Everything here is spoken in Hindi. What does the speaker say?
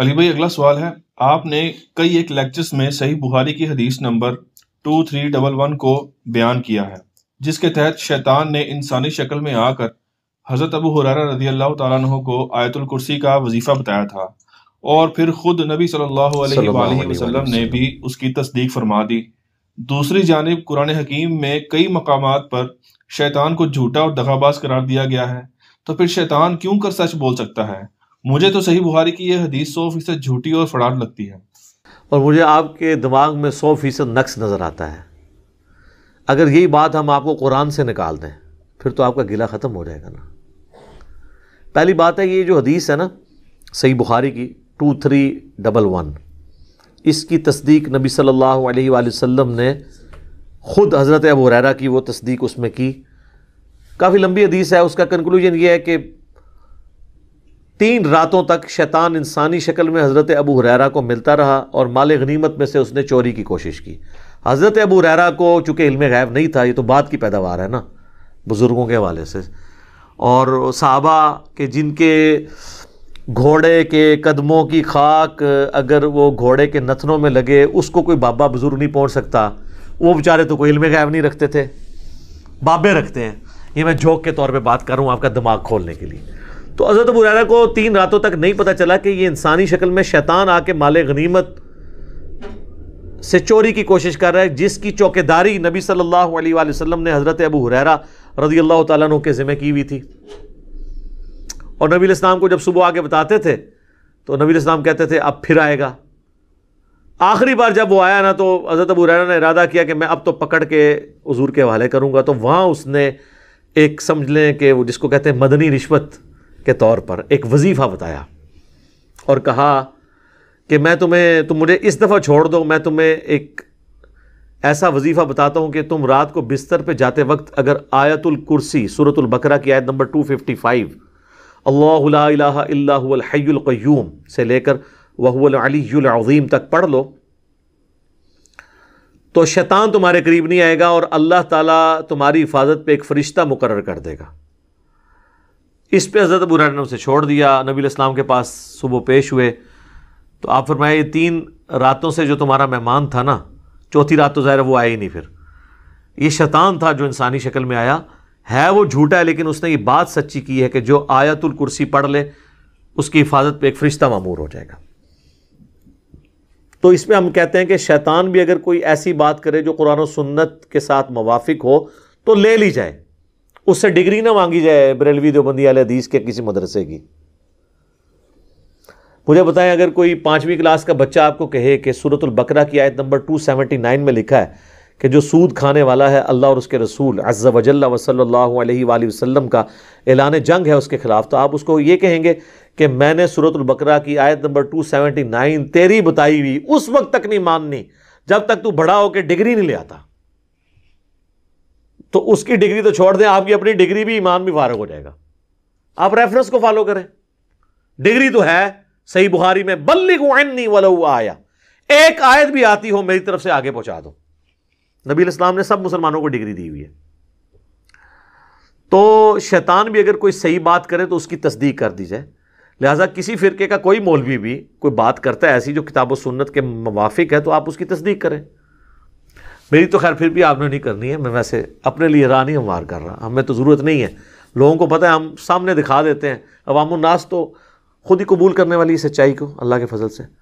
अली भाई अगला सवाल है आपने कई एक लेक्चर्स में सही बुहारी की हदीस number two three double one को बयान किया है जिसके तहत शैतान ने इंसानी शक्ल में आकर हज़रत अबू हुरारा रजी अल्लाह तु को आयतुल कुर्सी का वजीफ़ा बताया था और फिर खुद नबी सल्लल्लाहु अलैहि वसल्लम ने भी उसकी तस्दीक फरमा दी दूसरी जानब कुरान हकीम में कई मकाम पर शैतान को झूठा और दगाबाज करार दिया गया है तो फिर शैतान क्यों कर सच बोल सकता है मुझे तो सही बुखारी की यह हदीस सौ फीसद झूठी और फड़ान लगती है और मुझे आपके दिमाग में सौ फीसद नक्स नज़र आता है अगर यही बात हम आपको कुरान से निकाल दें फिर तो आपका गिला ख़त्म हो जाएगा ना पहली बात है ये जो हदीस है ना सही बुखारी की टू थ्री डबल वन इसकी तस्दीक नबी सल्लल्लाहु अलैहि वसल्लम ने ख़ुद हज़रत अबू हुररा की वो तस्दीक उसमें की काफ़ी लंबी हदीस है उसका कंक्लूजन ये है कि तीन रातों तक शैतान इंसानी शक्ल में हज़रत अबू हुररा को मिलता रहा और माल गनीमत में से उसने चोरी की कोशिश की हज़रत अबू हुररा को चूँकि इल्म गैब नहीं था ये तो बाद की पैदावार है ना बुज़ुर्गों के हवाले से और साहबा के जिनके घोड़े के कदमों की खाक अगर वो घोड़े के नथनों में लगे उसको कोई बाबा बुज़ुर्ग नहीं पहुँच सकता वो बेचारे तो कोई इल्म गैब नहीं रखते थे बाबे रखते हैं ये मैं जोक के तौर पर बात कर रहा हूँ आपका दिमाग खोलने के लिए तो हज़रत बुरैरा को तीन रातों तक नहीं पता चला कि ये इंसानी शक्ल में शैतान आके माल गनीमत से चोरी की कोशिश कर रहा है जिसकी चौकेदारी नबी सल्लल्लाहु अलैहि वसल्लम ने हज़रत अबू हुरैरा रजी अल्लाह तु के ज़िम्मे की हुई थी और नबी इस्लाम को जब सुबह आके बताते थे तो नबी इस्लाम कहते थे अब फिर आएगा आखिरी बार जब वो आया ना तो हज़रत अबू हुरैरा ने इरादा किया कि मैं अब तो पकड़ के हजूर के हवाले करूँगा तो वहाँ उसने एक समझ लें कि वो जिसको कहते हैं मदनी रिश्वत के तौर पर एक वजीफ़ा बताया और कहा कि मैं तुम्हें तुम मुझे इस दफ़ा छोड़ दो मैं तुम्हें एक ऐसा वजीफ़ा बताता हूँ कि तुम रात को बिस्तर पे जाते वक्त अगर आयतुल कुर्सी सूरतुल बकरा की आयत नंबर 255 अल्लाहल्लाम से लेकर वहुअलीम तक पढ़ लो तो शैतान तुम्हारे करीब नहीं आएगा और अल्लाह ताला तुम्हारी हिफाजत पे एक फ़रिश्ता मुकर कर देगा इस पर हज़रत अबू ने उसे छोड़ दिया नबी इस्लाम के पास सुबह पेश हुए तो आप फरमाया ये तीन रातों से जो तुम्हारा मेहमान था ना चौथी रात तो ज़ाहिर वो आया ही नहीं फिर ये शैतान था जो इंसानी शक्ल में आया है वो झूठा है लेकिन उसने ये बात सच्ची की है कि जो आयतुल कुर्सी पढ़ ले उसकी हिफाजत पे एक फरिश्ता मामूर हो जाएगा तो इसमें हम कहते हैं कि शैतान भी अगर कोई ऐसी बात करे जो कुरान और सुन्नत के साथ मुवाफिक हो तो ले ली जाए उससे डिग्री ना मांगी जाए बरेलवी देवबंदी आल हदीस के किसी मदरसे की मुझे बताएं अगर कोई पाँचवीं क्लास का बच्चा आपको कहे कि सूरतुल बकरा की आयत नंबर 279 में लिखा है कि जो सूद खाने वाला है अल्लाह और उसके रसूल अज वजल्ला वसल्ला वसलम का एलान जंग है उसके ख़िलाफ़ तो आप उसको ये कहेंगे कि मैंने सूरतुल बकरा की आयत नंबर 279 तेरी बताई हुई उस वक्त तक नहीं माननी जब तक तू बड़ा होकर डिग्री नहीं ले आता तो उसकी डिग्री तो छोड़ दें आपकी अपनी डिग्री भी ईमान भी फारक हो जाएगा आप रेफरेंस को फॉलो करें डिग्री तो है सही बुहारी में बल्ली को नहीं वाला हुआ आया एक आयत भी आती हो मेरी तरफ से आगे पहुंचा दो नबी इस्लाम ने सब मुसलमानों को डिग्री दी हुई है तो शैतान भी अगर कोई सही बात करे तो उसकी तस्दीक कर दी जाए लिहाजा किसी फ़िरके का कोई मौलवी भी कोई बात करता है ऐसी जो किताब सुन्नत के मुाफिक है तो आप उसकी तस्दीक करें मेरी तो खैर फिर भी आपने नहीं करनी है मैं वैसे अपने लिए राह नहीं हमवार कर रहा हमें तो ज़रूरत नहीं है लोगों को पता है हम सामने दिखा देते हैं अवामनास तो खुद ही कबूल करने वाली सच्चाई को अल्लाह के फजल से